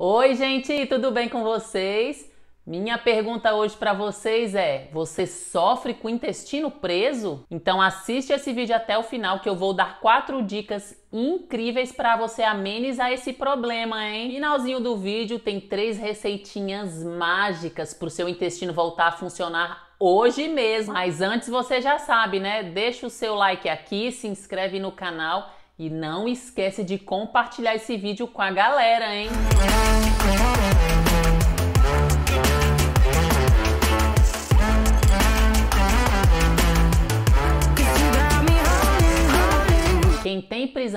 Oi, gente, tudo bem com vocês? Minha pergunta hoje para vocês é: você sofre com o intestino preso? Então assiste esse vídeo até o final que eu vou dar quatro dicas incríveis para você amenizar esse problema, hein? Finalzinho do vídeo tem três receitinhas mágicas para o seu intestino voltar a funcionar hoje mesmo. Mas antes você já sabe, né? Deixa o seu like aqui, se inscreve no canal e não esquece de compartilhar esse vídeo com a galera, hein?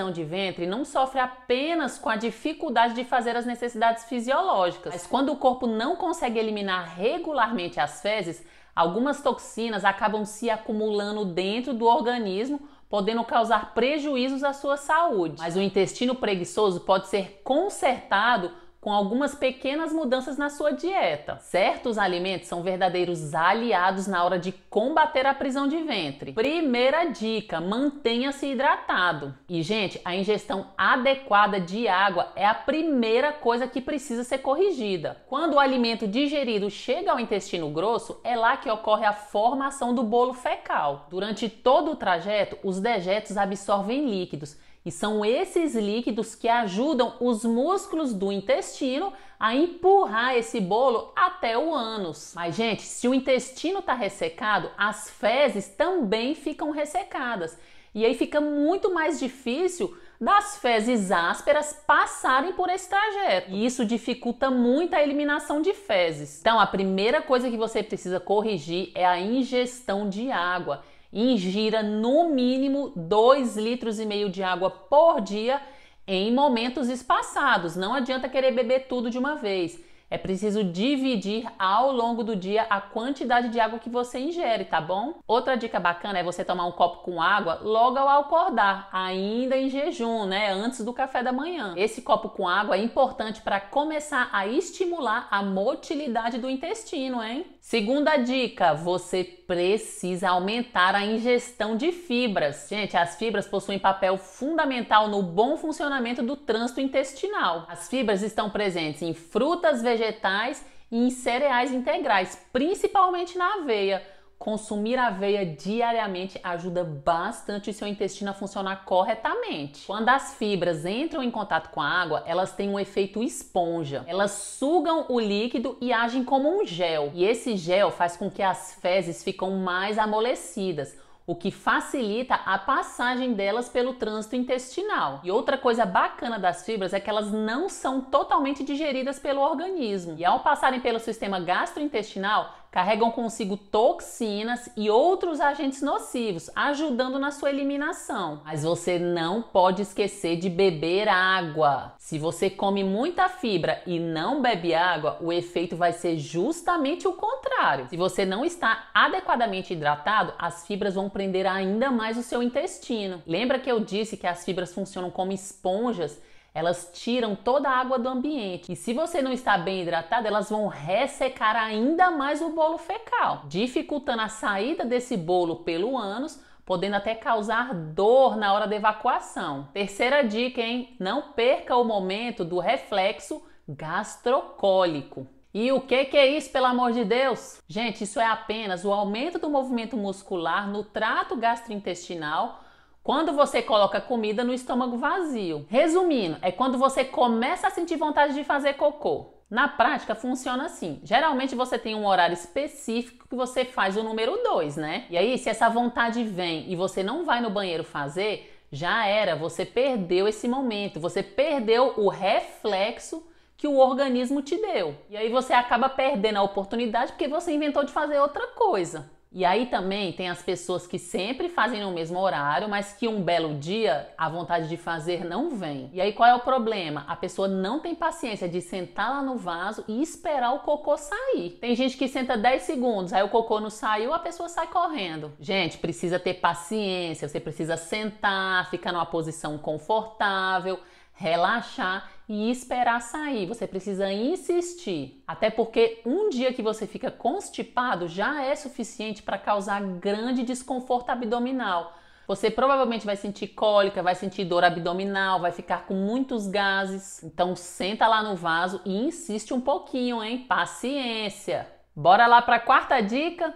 prisão de ventre não sofre apenas com a dificuldade de fazer as necessidades fisiológicas, mas quando o corpo não consegue eliminar regularmente as fezes, algumas toxinas acabam se acumulando dentro do organismo, podendo causar prejuízos à sua saúde. Mas o intestino preguiçoso pode ser consertado com algumas pequenas mudanças na sua dieta. Certos alimentos são verdadeiros aliados na hora de combater a prisão de ventre. Primeira dica: mantenha-se hidratado. E, gente, a ingestão adequada de água é a primeira coisa que precisa ser corrigida. Quando o alimento digerido chega ao intestino grosso, é lá que ocorre a formação do bolo fecal. Durante todo o trajeto, os dejetos absorvem líquidos e são esses líquidos que ajudam os músculos do intestino a empurrar esse bolo até o ânus. Mas, gente, se o intestino está ressecado, as fezes também ficam ressecadas. E aí fica muito mais difícil das fezes ásperas passarem por esse trajeto. E isso dificulta muito a eliminação de fezes. Então, a primeira coisa que você precisa corrigir é a ingestão de água ingira no mínimo 2 litros e meio de água por dia em momentos espaçados. Não adianta querer beber tudo de uma vez. É preciso dividir ao longo do dia a quantidade de água que você ingere, tá bom? Outra dica bacana é você tomar um copo com água logo ao acordar, ainda em jejum, né? Antes do café da manhã. Esse copo com água é importante para começar a estimular a motilidade do intestino, hein? Segunda dica: você precisa aumentar a ingestão de fibras. Gente, as fibras possuem papel fundamental no bom funcionamento do trânsito intestinal. As fibras estão presentes em frutas, vegetais e em cereais integrais, principalmente na aveia. Consumir aveia diariamente ajuda bastante o seu intestino a funcionar corretamente. Quando as fibras entram em contato com a água, elas têm um efeito esponja. Elas sugam o líquido e agem como um gel. E esse gel faz com que as fezes ficam mais amolecidas, o que facilita a passagem delas pelo trânsito intestinal. E outra coisa bacana das fibras é que elas não são totalmente digeridas pelo organismo. E ao passarem pelo sistema gastrointestinal, carregam consigo toxinas e outros agentes nocivos, ajudando na sua eliminação. Mas você não pode esquecer de beber água. Se você come muita fibra e não bebe água, o efeito vai ser justamente o contrário. Se você não está adequadamente hidratado, as fibras vão prender ainda mais o seu intestino. Lembra que eu disse que as fibras funcionam como esponjas elas tiram toda a água do ambiente. E se você não está bem hidratado, elas vão ressecar ainda mais o bolo fecal, dificultando a saída desse bolo pelo ânus, podendo até causar dor na hora da evacuação. Terceira dica, hein? Não perca o momento do reflexo gastrocólico. E o que, que é isso, pelo amor de Deus? Gente, isso é apenas o aumento do movimento muscular no trato gastrointestinal quando você coloca comida no estômago vazio. Resumindo, é quando você começa a sentir vontade de fazer cocô. Na prática funciona assim. Geralmente você tem um horário específico que você faz o número 2, né? E aí, se essa vontade vem e você não vai no banheiro fazer, já era, você perdeu esse momento, você perdeu o reflexo que o organismo te deu. E aí você acaba perdendo a oportunidade porque você inventou de fazer outra coisa. E aí também tem as pessoas que sempre fazem no mesmo horário, mas que um belo dia a vontade de fazer não vem. E aí qual é o problema? A pessoa não tem paciência de sentar lá no vaso e esperar o cocô sair. Tem gente que senta 10 segundos, aí o cocô não saiu, a pessoa sai correndo. Gente, precisa ter paciência, você precisa sentar, ficar numa posição confortável relaxar e esperar sair. Você precisa insistir. Até porque um dia que você fica constipado já é suficiente para causar grande desconforto abdominal. Você provavelmente vai sentir cólica, vai sentir dor abdominal, vai ficar com muitos gases. Então senta lá no vaso e insiste um pouquinho, hein? Paciência. Bora lá para a quarta dica?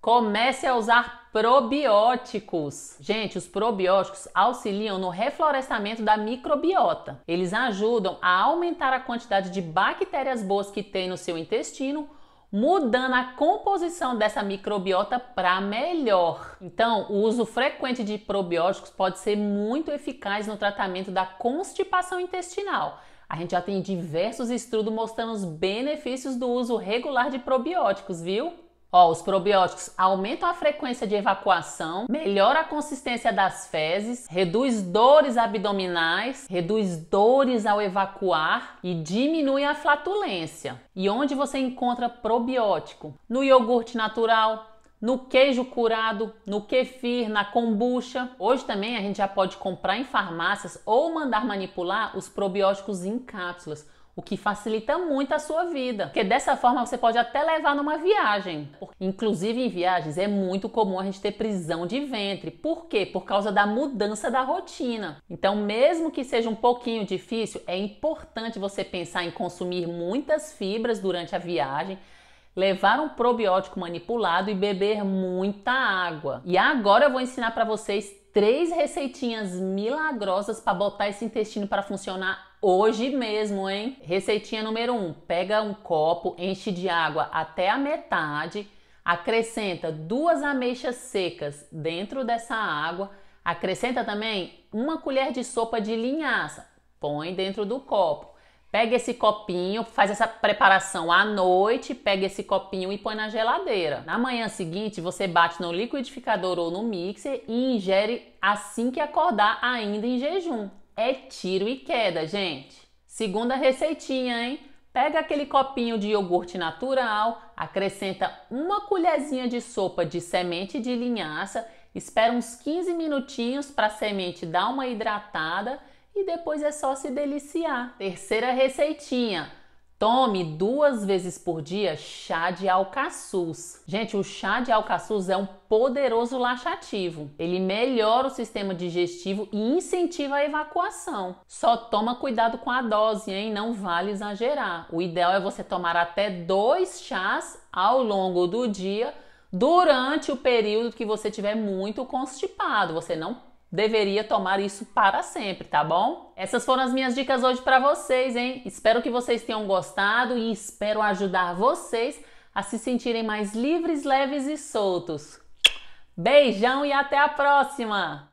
Comece a usar probióticos. Gente, os probióticos auxiliam no reflorestamento da microbiota. Eles ajudam a aumentar a quantidade de bactérias boas que tem no seu intestino, mudando a composição dessa microbiota para melhor. Então, o uso frequente de probióticos pode ser muito eficaz no tratamento da constipação intestinal. A gente já tem diversos estudos mostrando os benefícios do uso regular de probióticos, viu? Ó, os probióticos aumentam a frequência de evacuação, melhora a consistência das fezes, reduz dores abdominais, reduz dores ao evacuar e diminui a flatulência. E onde você encontra probiótico? No iogurte natural, no queijo curado, no kefir, na kombucha. Hoje também a gente já pode comprar em farmácias ou mandar manipular os probióticos em cápsulas o que facilita muito a sua vida, porque dessa forma você pode até levar numa viagem. Inclusive em viagens é muito comum a gente ter prisão de ventre. Por quê? Por causa da mudança da rotina. Então, mesmo que seja um pouquinho difícil, é importante você pensar em consumir muitas fibras durante a viagem levar um probiótico manipulado e beber muita água. E agora eu vou ensinar para vocês três receitinhas milagrosas para botar esse intestino para funcionar hoje mesmo, hein? Receitinha número 1: um, pega um copo, enche de água até a metade, acrescenta duas ameixas secas dentro dessa água, acrescenta também uma colher de sopa de linhaça, põe dentro do copo. Pega esse copinho, faz essa preparação à noite, pega esse copinho e põe na geladeira. Na manhã seguinte, você bate no liquidificador ou no mixer e ingere assim que acordar, ainda em jejum é tiro e queda, gente. Segunda receitinha, hein? Pega aquele copinho de iogurte natural, acrescenta uma colherzinha de sopa de semente de linhaça, espera uns 15 minutinhos para a semente dar uma hidratada e depois é só se deliciar. Terceira receitinha: Tome duas vezes por dia chá de alcaçuz. Gente, o chá de alcaçuz é um poderoso laxativo. Ele melhora o sistema digestivo e incentiva a evacuação. Só toma cuidado com a dose, hein? Não vale exagerar. O ideal é você tomar até dois chás ao longo do dia durante o período que você tiver muito constipado. Você não deveria tomar isso para sempre, tá bom? Essas foram as minhas dicas hoje para vocês, hein? Espero que vocês tenham gostado e espero ajudar vocês a se sentirem mais livres, leves e soltos. Beijão e até a próxima!